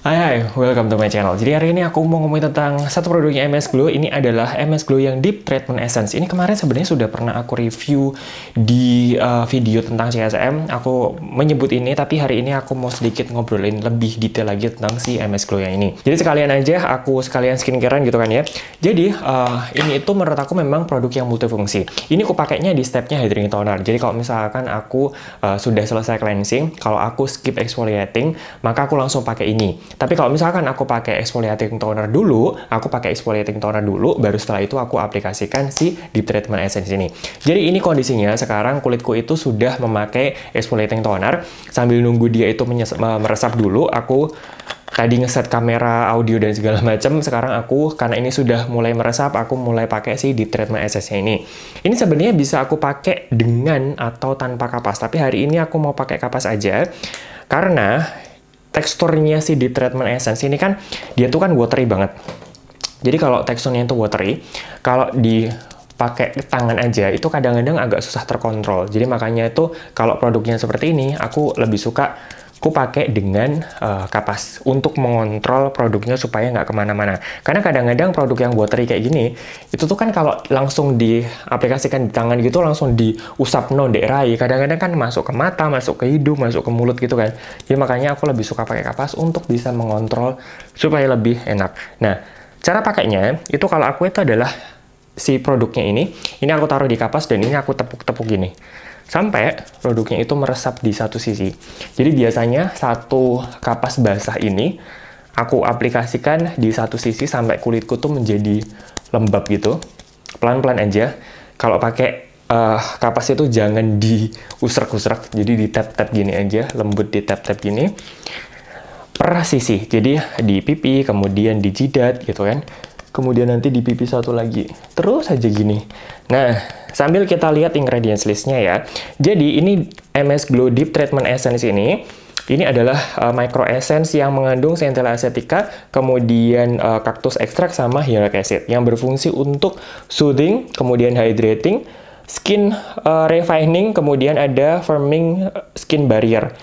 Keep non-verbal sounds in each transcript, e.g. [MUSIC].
Hai hai, welcome to my channel. Jadi hari ini aku mau ngomongin tentang satu produknya MS Glow. Ini adalah MS Glow yang Deep Treatment Essence. Ini kemarin sebenarnya sudah pernah aku review di uh, video tentang CSM. Aku menyebut ini, tapi hari ini aku mau sedikit ngobrolin lebih detail lagi tentang si MS Glow yang ini. Jadi sekalian aja, aku sekalian skincarean gitu kan ya. Jadi uh, ini itu menurut aku memang produk yang multifungsi. Ini aku pakainya di stepnya hydrating toner. Jadi kalau misalkan aku uh, sudah selesai cleansing, kalau aku skip exfoliating, maka aku langsung pakai ini. Tapi kalau misalkan aku pakai exfoliating toner dulu, aku pakai exfoliating toner dulu, baru setelah itu aku aplikasikan si deep treatment essence ini. Jadi ini kondisinya sekarang kulitku itu sudah memakai exfoliating toner. Sambil nunggu dia itu meresap dulu, aku tadi ngeset kamera, audio dan segala [LAUGHS] macam. Sekarang aku karena ini sudah mulai meresap, aku mulai pakai si deep treatment essence ini. Ini sebenarnya bisa aku pakai dengan atau tanpa kapas, tapi hari ini aku mau pakai kapas aja. Karena teksturnya sih di treatment essence ini kan dia tuh kan watery banget. Jadi kalau teksturnya itu watery, kalau di pakai tangan aja itu kadang-kadang agak susah terkontrol. Jadi makanya itu kalau produknya seperti ini, aku lebih suka ku pakai dengan uh, kapas untuk mengontrol produknya supaya nggak kemana-mana. Karena kadang-kadang produk yang watery kayak gini, itu tuh kan kalau langsung diaplikasikan di tangan gitu langsung diusap non derai, kadang-kadang kan masuk ke mata, masuk ke hidung, masuk ke mulut gitu kan. Jadi ya, makanya aku lebih suka pakai kapas untuk bisa mengontrol supaya lebih enak. Nah, cara pakainya itu kalau aku itu adalah si produknya ini, ini aku taruh di kapas dan ini aku tepuk-tepuk gini sampai produknya itu meresap di satu sisi. Jadi biasanya satu kapas basah ini aku aplikasikan di satu sisi sampai kulitku tuh menjadi lembab gitu. Pelan-pelan aja. Kalau pakai uh, kapas itu jangan diusrek-usrek, jadi di tap-tap gini aja, lembut di tap-tap gini. Per sisi, jadi di pipi, kemudian di jidat gitu kan kemudian nanti dipipi satu lagi. Terus aja gini. Nah, sambil kita lihat ingredients listnya ya. Jadi ini MS Glow Deep Treatment Essence ini, ini adalah uh, micro essence yang mengandung centella acetica, kemudian uh, cactus extract sama hyaluronic acid yang berfungsi untuk soothing, kemudian hydrating, skin uh, refining, kemudian ada firming skin barrier.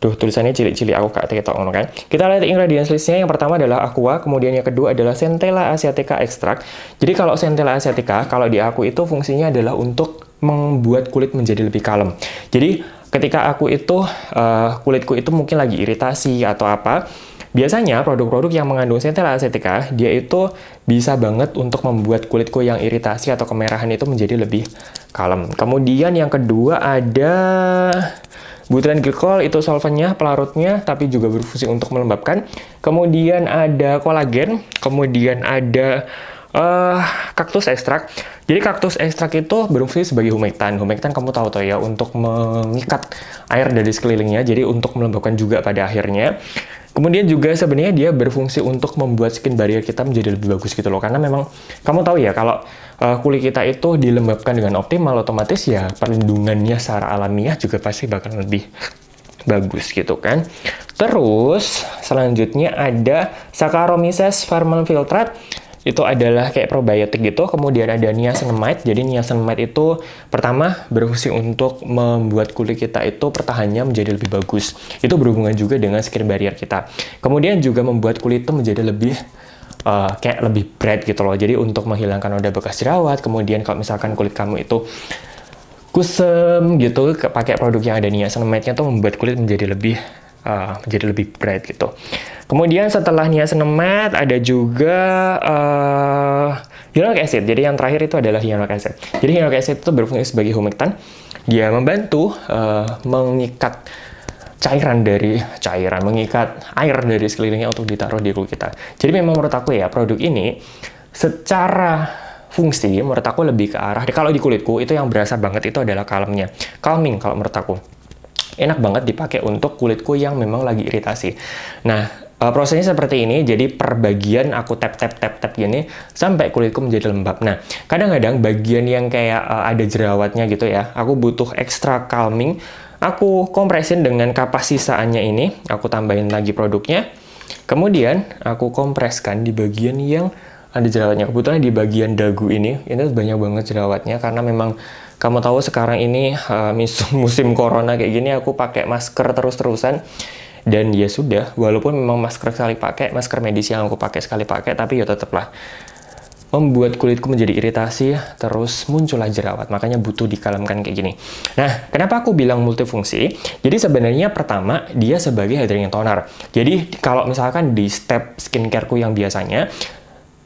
Duh, tulisannya cilik-cilik aku kak tiktok ngomong kan. Kita lihat ingredients listnya. Yang pertama adalah aqua, kemudian yang kedua adalah centella asiatica extract. Jadi kalau centella asiatica, kalau di aku itu fungsinya adalah untuk membuat kulit menjadi lebih kalem. Jadi ketika aku itu uh, kulitku itu mungkin lagi iritasi atau apa, Biasanya produk-produk yang mengandung centella asiatica dia itu bisa banget untuk membuat kulitku yang iritasi atau kemerahan itu menjadi lebih kalem. Kemudian yang kedua ada Butiran glikol itu solvennya, pelarutnya, tapi juga berfungsi untuk melembabkan. Kemudian ada kolagen, kemudian ada uh, kaktus ekstrak. Jadi kaktus ekstrak itu berfungsi sebagai humektan. Humektan kamu tahu toh ya untuk mengikat air dari sekelilingnya, jadi untuk melembabkan juga pada akhirnya. Kemudian juga sebenarnya dia berfungsi untuk membuat skin barrier kita menjadi lebih bagus gitu loh. Karena memang kamu tahu ya kalau uh, eh, kulit kita itu dilembabkan dengan optimal otomatis ya perlindungannya secara alamiah juga pasti bakal lebih bagus gitu kan. Terus selanjutnya ada Saccharomyces filtrate itu adalah kayak probiotik gitu. Kemudian ada niacinamide. Jadi niacinamide itu pertama berfungsi untuk membuat kulit kita itu pertahannya menjadi lebih bagus. Itu berhubungan juga dengan skin barrier kita. Kemudian juga membuat kulit itu menjadi lebih uh, kayak lebih bright gitu loh. Jadi untuk menghilangkan noda bekas jerawat. Kemudian kalau misalkan kulit kamu itu kusem gitu, pakai produk yang ada niacinamide-nya tuh membuat kulit menjadi lebih uh, menjadi lebih bright gitu. Kemudian setelah niacinamide ada juga uh, hyaluronic acid. Jadi yang terakhir itu adalah hyaluronic acid. Jadi hyaluronic acid itu berfungsi sebagai humectant. Dia membantu uh, mengikat cairan dari cairan mengikat air dari sekelilingnya untuk ditaruh di kulit kita. Jadi memang menurut aku ya produk ini secara fungsi menurut aku lebih ke arah kalau di kulitku itu yang berasa banget itu adalah kalemnya, calming kalau menurut aku enak banget dipakai untuk kulitku yang memang lagi iritasi nah Uh, prosesnya seperti ini, jadi per bagian aku tap tap tap tap gini sampai kulitku menjadi lembab. Nah, kadang-kadang bagian yang kayak uh, ada jerawatnya gitu ya, aku butuh extra calming. Aku kompresin dengan kapas sisaannya ini, aku tambahin lagi produknya. Kemudian aku kompreskan di bagian yang ada jerawatnya. Kebetulan di bagian dagu ini, ini banyak banget jerawatnya karena memang kamu tahu sekarang ini uh, [LAUGHS] musim corona kayak gini aku pakai masker terus-terusan dan ya sudah walaupun memang masker sekali pakai masker medis yang aku pakai sekali pakai tapi ya tetaplah membuat kulitku menjadi iritasi, terus muncullah jerawat. Makanya butuh dikalemkan kayak gini. Nah, kenapa aku bilang multifungsi? Jadi sebenarnya pertama, dia sebagai hydrating toner. Jadi kalau misalkan di step skincareku yang biasanya,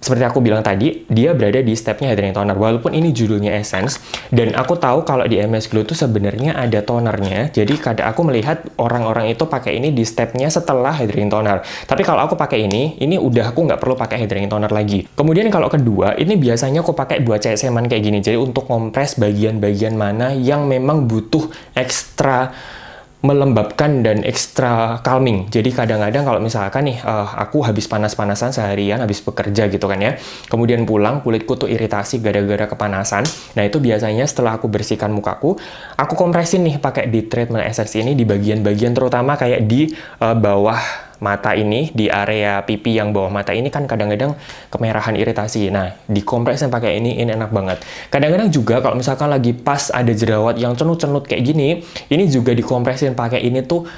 seperti aku bilang tadi, dia berada di stepnya Hydrating Toner. Walaupun ini judulnya Essence, dan aku tahu kalau di MS Glow itu sebenarnya ada tonernya. Jadi kadang aku melihat orang-orang itu pakai ini di stepnya setelah Hydrating Toner. Tapi kalau aku pakai ini, ini udah aku nggak perlu pakai Hydrating Toner lagi. Kemudian kalau kedua, ini biasanya aku pakai buat cek seman kayak gini. Jadi untuk kompres bagian-bagian mana yang memang butuh ekstra melembabkan dan extra calming. Jadi kadang-kadang kalau misalkan nih uh, aku habis panas-panasan seharian, habis bekerja gitu kan ya, kemudian pulang kulitku tuh iritasi gara-gara kepanasan. Nah itu biasanya setelah aku bersihkan mukaku, aku kompresin nih pakai di treatment essence ini di bagian-bagian terutama kayak di uh, bawah mata ini, di area pipi yang bawah mata ini kan kadang-kadang kemerahan iritasi. Nah, di kompres yang pakai ini, ini enak banget. Kadang-kadang juga kalau misalkan lagi pas ada jerawat yang cenut-cenut kayak gini, ini juga dikompresin pakai ini tuh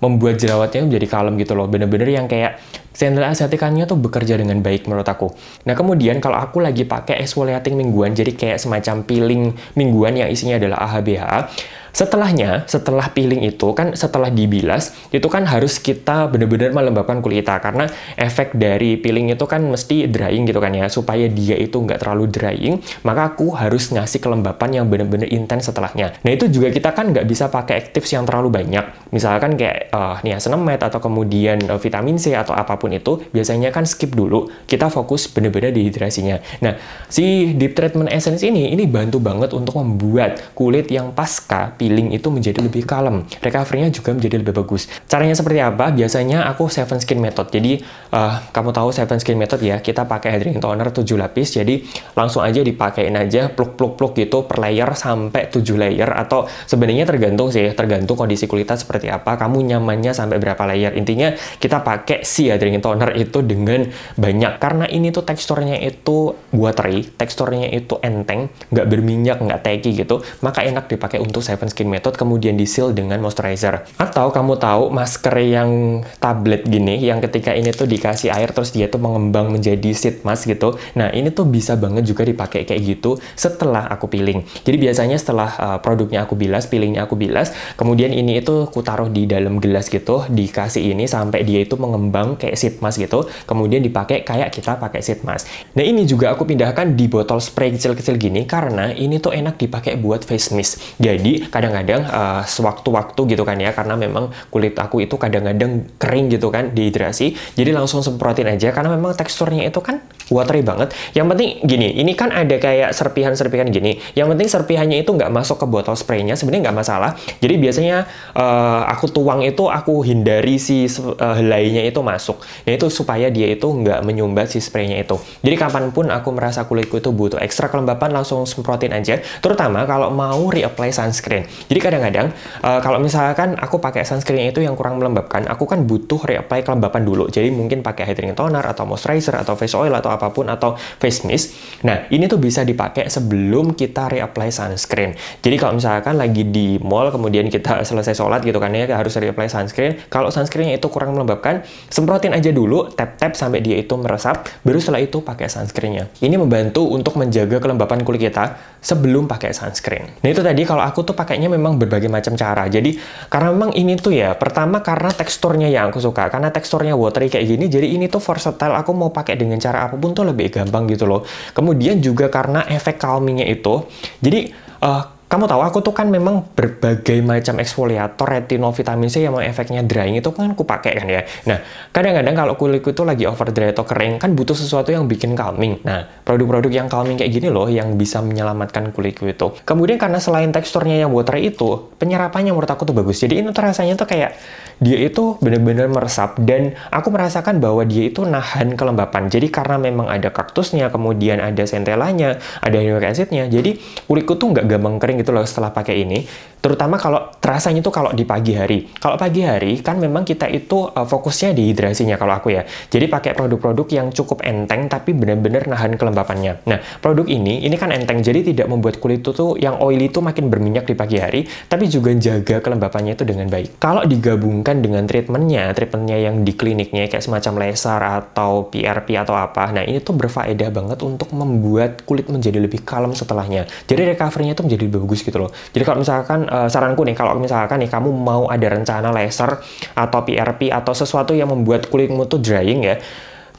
membuat jerawatnya menjadi kalem gitu loh. Bener-bener yang kayak sendal asiatikannya tuh bekerja dengan baik menurut aku. Nah kemudian kalau aku lagi pakai exfoliating mingguan, jadi kayak semacam peeling mingguan yang isinya adalah AHBH, Setelahnya, setelah peeling itu kan setelah dibilas, itu kan harus kita benar-benar melembabkan kulit kita karena efek dari peeling itu kan mesti drying gitu kan ya. Supaya dia itu nggak terlalu drying, maka aku harus ngasih kelembapan yang benar-benar intens setelahnya. Nah, itu juga kita kan nggak bisa pakai actives yang terlalu banyak. Misalkan kayak uh, eh, niacinamide ya, atau kemudian uh, vitamin C atau apapun itu, biasanya kan skip dulu. Kita fokus benar-benar dehidrasinya Nah, si deep treatment essence ini ini bantu banget untuk membuat kulit yang pasca peeling itu menjadi lebih kalem. Recovery-nya juga menjadi lebih bagus. Caranya seperti apa? Biasanya aku seven skin method. Jadi uh, kamu tahu seven skin method ya, kita pakai hydrating toner 7 lapis. Jadi langsung aja dipakein aja pluk-pluk-pluk gitu per layer sampai 7 layer atau sebenarnya tergantung sih, tergantung kondisi kulitnya seperti apa, kamu nyamannya sampai berapa layer. Intinya kita pakai si hydrating toner itu dengan banyak karena ini tuh teksturnya itu watery, teksturnya itu enteng, nggak berminyak, nggak tacky gitu, maka enak dipakai untuk seven Skin method kemudian di seal dengan moisturizer. Atau kamu tahu masker yang tablet gini yang ketika ini tuh dikasih air terus dia tuh mengembang menjadi sheet mask gitu. Nah, ini tuh bisa banget juga dipakai kayak gitu setelah aku peeling. Jadi biasanya setelah uh, produknya aku bilas, peelingnya aku bilas, kemudian ini itu aku taruh di dalam gelas gitu, dikasih ini sampai dia itu mengembang kayak sheet mask gitu, kemudian dipakai kayak kita pakai sheet mask. Nah, ini juga aku pindahkan di botol spray kecil-kecil gini karena ini tuh enak dipakai buat face mist. Jadi, kadang-kadang uh, sewaktu-waktu gitu kan ya karena memang kulit aku itu kadang-kadang kering gitu kan dehidrasi jadi langsung semprotin aja karena memang teksturnya itu kan watery banget yang penting gini ini kan ada kayak serpihan-serpihan gini yang penting serpihannya itu nggak masuk ke botol spraynya sebenarnya nggak masalah jadi biasanya uh, aku tuang itu aku hindari si uh, helainya itu masuk nah itu supaya dia itu nggak menyumbat si spraynya itu jadi kapanpun aku merasa kulitku itu butuh ekstra kelembapan langsung semprotin aja terutama kalau mau reapply sunscreen jadi kadang-kadang uh, kalau misalkan aku pakai sunscreen itu yang kurang melembabkan, aku kan butuh reapply kelembapan dulu. Jadi mungkin pakai hydrating toner atau moisturizer atau face oil atau apapun atau face mist. Nah, ini tuh bisa dipakai sebelum kita reapply sunscreen. Jadi kalau misalkan lagi di mall kemudian kita [LAUGHS] selesai sholat gitu kan ya harus reapply sunscreen. Kalau sunscreennya itu kurang melembabkan, semprotin aja dulu, tap-tap sampai dia itu meresap, baru setelah itu pakai sunscreennya. Ini membantu untuk menjaga kelembapan kulit kita sebelum pakai sunscreen. Nah itu tadi kalau aku tuh pakai kayaknya memang berbagai macam cara. Jadi karena memang ini tuh ya, pertama karena teksturnya yang aku suka. Karena teksturnya watery kayak gini, jadi ini tuh versatile. Aku mau pakai dengan cara apapun tuh lebih gampang gitu loh. Kemudian juga karena efek calmingnya itu. Jadi uh, kamu tahu aku tuh kan memang berbagai macam eksfoliator, retinol, vitamin C yang mau efeknya drying itu kan aku pakai kan ya. Nah, kadang-kadang kalau kulitku tuh lagi over dry atau kering kan butuh sesuatu yang bikin calming. Nah, produk-produk yang calming kayak gini loh yang bisa menyelamatkan kulitku itu. Kemudian karena selain teksturnya yang water itu, penyerapannya menurut aku tuh bagus. Jadi ini tuh rasanya tuh kayak dia itu bener-bener meresap dan aku merasakan bahwa dia itu nahan kelembapan. Jadi karena memang ada kaktusnya, kemudian ada sentelanya, ada hyaluronic acidnya, jadi kulitku tuh nggak gampang kering gitu loh setelah pakai ini Terutama kalau terasanya itu kalau di pagi hari. Kalau pagi hari kan memang kita itu uh, fokusnya di hidrasinya kalau aku ya. Jadi pakai produk-produk yang cukup enteng tapi benar-benar nahan kelembapannya. Nah, produk ini ini kan enteng jadi tidak membuat kulit itu tuh yang oily itu makin berminyak di pagi hari, tapi juga jaga kelembapannya itu dengan baik. Kalau digabungkan dengan treatmentnya, treatmentnya yang di kliniknya kayak semacam laser atau PRP atau apa, nah ini tuh berfaedah banget untuk membuat kulit menjadi lebih kalem setelahnya. Jadi recovery-nya itu menjadi lebih bagus gitu loh. Jadi kalau misalkan uh, saranku nih kalau misalkan nih kamu mau ada rencana laser atau PRP atau sesuatu yang membuat kulitmu tuh drying ya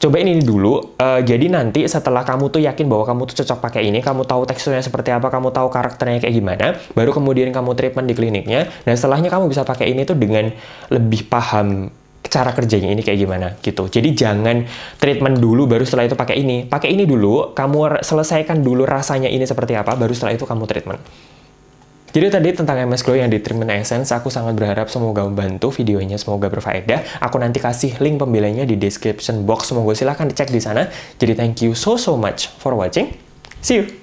coba ini dulu. Uh, jadi nanti setelah kamu tuh yakin bahwa kamu tuh cocok pakai ini, kamu tahu teksturnya seperti apa, kamu tahu karakternya kayak gimana, baru kemudian kamu treatment di kliniknya. Dan setelahnya kamu bisa pakai ini tuh dengan lebih paham cara kerjanya ini kayak gimana gitu. Jadi jangan treatment dulu baru setelah itu pakai ini. Pakai ini dulu, kamu selesaikan dulu rasanya ini seperti apa, baru setelah itu kamu treatment. Jadi tadi tentang MS Glow yang di Treatment Essence, aku sangat berharap semoga membantu videonya, semoga berfaedah. Aku nanti kasih link pembeliannya di description box, semoga silahkan dicek di sana. Jadi thank you so so much for watching. See you!